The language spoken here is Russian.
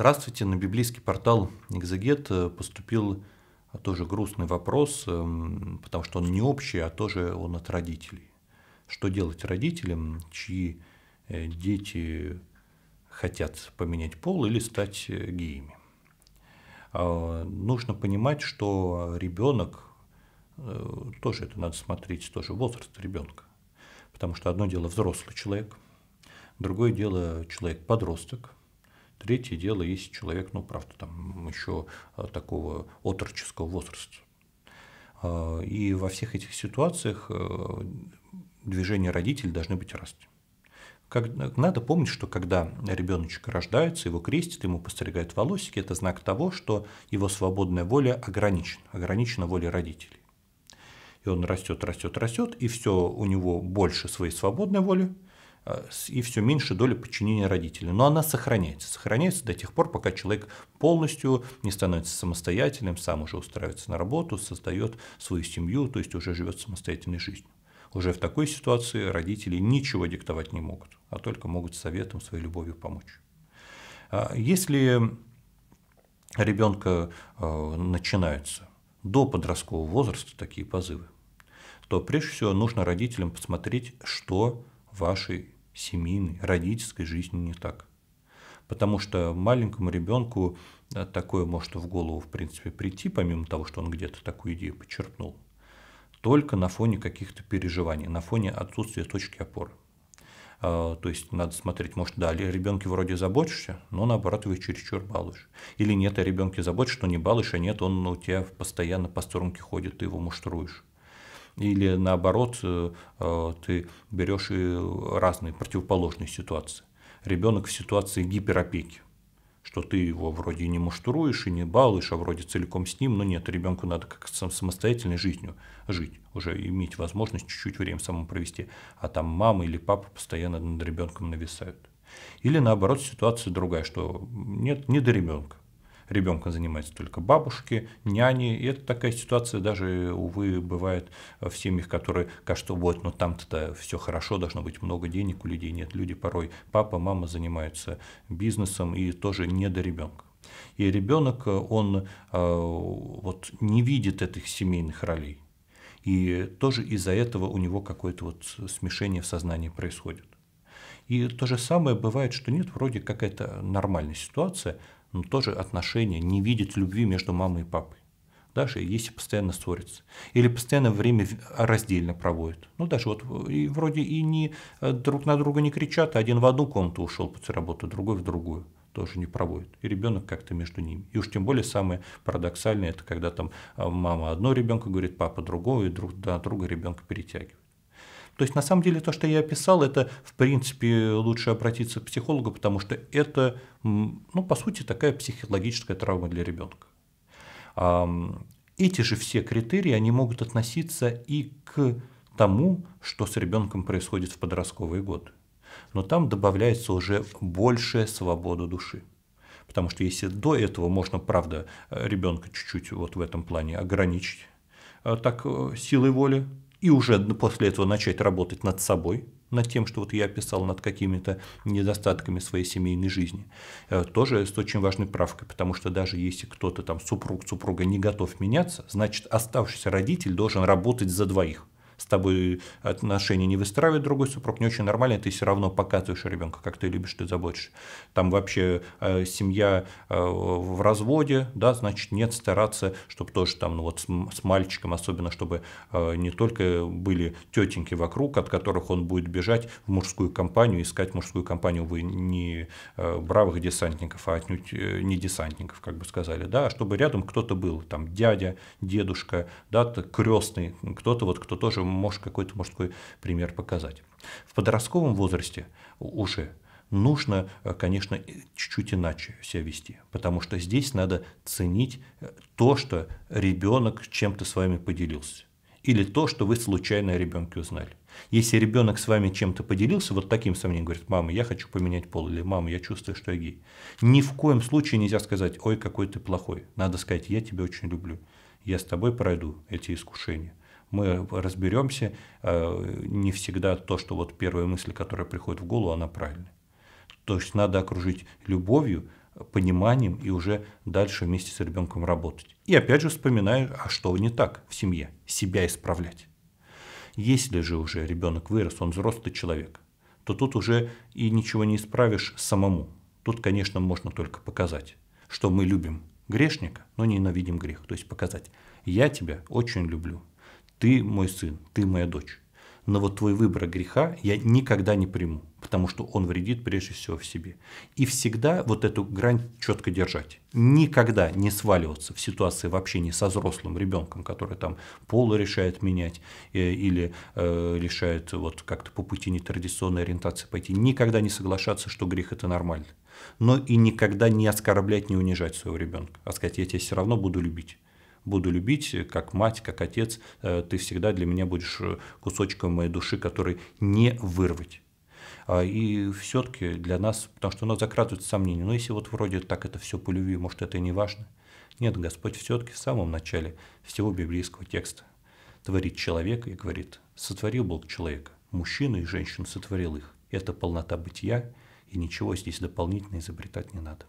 Здравствуйте, на библейский портал «Экзегет» э, поступил тоже грустный вопрос, эм, потому что он не общий, а тоже он от родителей. Что делать родителям, чьи э, дети хотят поменять пол или стать э, геями? А, нужно понимать, что ребенок, тоже это надо смотреть, тоже возраст ребенка. Потому что одно дело взрослый человек, другое дело человек-подросток – Третье дело, если человек, ну, правда, там еще э, такого отроческого возраста. Э, и во всех этих ситуациях э, движения родителей должны быть разные. Как, надо помнить, что когда ребеночек рождается, его крестит, ему постригают волосики, это знак того, что его свободная воля ограничена, ограничена волей родителей. И он растет, растет, растет, и все у него больше своей свободной воли – Э, и все меньше доли подчинения родителей. Но она сохраняется. Сохраняется до тех пор, пока человек полностью не становится самостоятельным, сам уже устраивается на работу, создает свою семью, то есть уже живет самостоятельной жизнью. Уже в такой ситуации родители ничего диктовать не могут, а только могут советом, своей любовью помочь. А если ребенка э, начинаются до подросткового возраста такие позывы, то прежде всего нужно родителям посмотреть, что вашей семейной, родительской жизни не так. Потому что маленькому ребенку э, такое может в голову, в принципе, прийти, помимо того, что он где-то такую идею почерпнул, только на фоне каких-то переживаний, на фоне отсутствия точки опоры. Э, то есть надо смотреть, может, да, ребенке вроде заботишься, но наоборот его чересчур балуешь. Или нет, о а ребенке заботишься, что не балуешь, а нет, он у тебя постоянно по сторонке ходит, ты его муштруешь. Или наоборот, э, э, ты берешь и разные противоположные ситуации. Ребенок в ситуации гиперопеки что ты его вроде не муштруешь и не балуешь, а вроде целиком с ним, но нет, ребенку надо как самостоятельной жизнью жить, уже иметь возможность чуть-чуть время самому провести, а там мама или папа постоянно над ребенком нависают. Или наоборот, ситуация другая, что нет, не до ребенка ребенком занимаются только бабушки, няни. И это такая ситуация даже, увы, бывает в семьях, которые кажется, вот, но ну, там-то все хорошо, должно быть много денег у людей. Нет, люди порой, папа, мама занимаются бизнесом и тоже не до ребенка. И ребенок, он э, вот не видит этих семейных ролей. И тоже из-за этого у него какое-то вот смешение в сознании происходит. И то же самое бывает, что нет, вроде какая-то нормальная ситуация, но ну, тоже отношения, не видеть любви между мамой и папой. Даже если постоянно ссорятся. Или постоянно время раздельно проводят. Ну, даже вот и вроде и не, э, друг на друга не кричат, а один в одну комнату ушел после работы, другой в другую тоже не проводит. И ребенок как-то между ними. И уж тем более самое парадоксальное, это когда там э, мама одно ребенка говорит, папа другого, и друг на друга ребенка перетягивает. То есть на самом деле то, что я описал, это в принципе лучше обратиться к психологу, потому что это, ну, по сути, такая психологическая травма для ребенка. Эти же все критерии, они могут относиться и к тому, что с ребенком происходит в подростковые годы. Но там добавляется уже большая свобода души. Потому что если до этого можно, правда, ребенка чуть-чуть вот в этом плане ограничить, э, так э, силой воли, и уже после этого начать работать над собой, над тем, что вот я описал, над какими-то недостатками своей семейной жизни, э, тоже с очень важной правкой, потому что даже если кто-то там супруг, супруга не готов меняться, значит оставшийся родитель должен работать за двоих – с тобой отношения не выстраивает другой супруг, не очень нормально, ты все равно показываешь ребенка, как ты любишь, ты заботишь. Там вообще э, семья э, в разводе, да, значит, нет стараться, чтобы тоже там, ну вот с, с мальчиком особенно, чтобы э, не только были тетеньки вокруг, от которых он будет бежать в мужскую компанию, искать мужскую компанию, вы не э, бравых десантников, а отнюдь э, не десантников, как бы сказали, да, а чтобы рядом кто-то был, там дядя, дедушка, да, крестный, кто-то вот, кто тоже можешь какой-то мужской пример показать. В подростковом возрасте уже нужно, э, конечно, чуть-чуть иначе себя вести, потому что здесь надо ценить э, то, что ребенок чем-то с вами поделился, или то, что вы случайно о ребенке узнали. Если ребенок с вами чем-то поделился, вот таким сомнением говорит, мама, я хочу поменять пол, или мама, я чувствую, что я гей. Ни в коем случае нельзя сказать, ой, какой ты плохой. Надо сказать, я тебя очень люблю, я с тобой пройду эти искушения мы разберемся, э, не всегда то, что вот первая мысль, которая приходит в голову, она правильная. То есть надо окружить любовью, пониманием и уже дальше вместе с ребенком работать. И опять же вспоминаю, а что не так в семье, себя исправлять. Если же уже ребенок вырос, он взрослый человек, то тут уже и ничего не исправишь самому. Тут, конечно, можно только показать, что мы любим грешника, но ненавидим грех. То есть показать, я тебя очень люблю, ты мой сын, ты моя дочь. Но вот твой выбор греха я никогда не приму, потому что он вредит прежде всего в себе. И всегда вот эту грань четко держать. Никогда не сваливаться в ситуации в общении со взрослым ребенком, который там пол решает менять э, или э, решает вот как-то по пути нетрадиционной ориентации пойти. Никогда не соглашаться, что грех это нормально. Но и никогда не оскорблять, не унижать своего ребенка, а сказать, я тебя все равно буду любить буду любить, э, как мать, как отец, э, ты всегда для меня будешь э, кусочком моей души, который не вырвать. А, и все-таки для нас, потому что у нас закрадываются сомнения, ну если вот вроде так это все по любви, может это и не важно. Нет, Господь все-таки в самом начале всего библейского текста творит человека и говорит, сотворил Бог человека, мужчину и женщину сотворил их. Это полнота бытия, и ничего здесь дополнительно изобретать не надо.